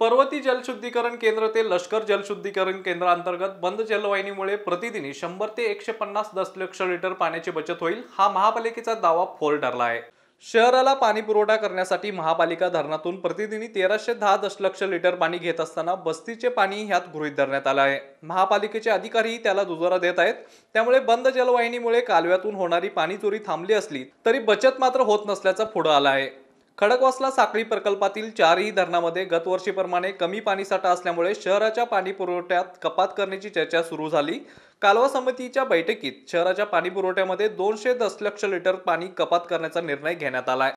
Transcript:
पर्वती जलशुद्धीकरण केंद्र ते लष्कर जलशुद्धीकरण केंद्र अंतर्गत बंद जलवाहिनीमुळे प्रतिदिनी शंभर ते एकशे पन्नास दशलक्ष लिटर पाण्याची बचत होईल हा महापालिकेचा दावा फोल ठरला आहे शहराला पाणी पुरवठा करण्यासाठी महापालिका धरणातून प्रतिदिनी तेराशे दहा दशलक्ष लिटर पाणी घेत असताना बस्तीचे पाणी ह्यात गृहित धरण्यात आलं आहे महापालिकेचे अधिकारीही त्याला दुजोरा देत आहेत त्यामुळे बंद जलवाहिनीमुळे कालव्यातून होणारी पाणी चोरी थांबली असली तरी बचत मात्र होत नसल्याचा पुढं आला आहे खडकवासला साखळी प्रकल्पातील चारही धरणामध्ये गतवर्षीप्रमाणे कमी पाणीसाठा असल्यामुळे शहराच्या पाणी पुरवठ्यात कपात करण्याची चर्चा सुरू झाली कालवा समितीच्या बैठकीत शहराच्या पाणी पुरवठ्यामध्ये दोनशे दशलक्ष लिटर पाणी कपात करण्याचा निर्णय घेण्यात आलाय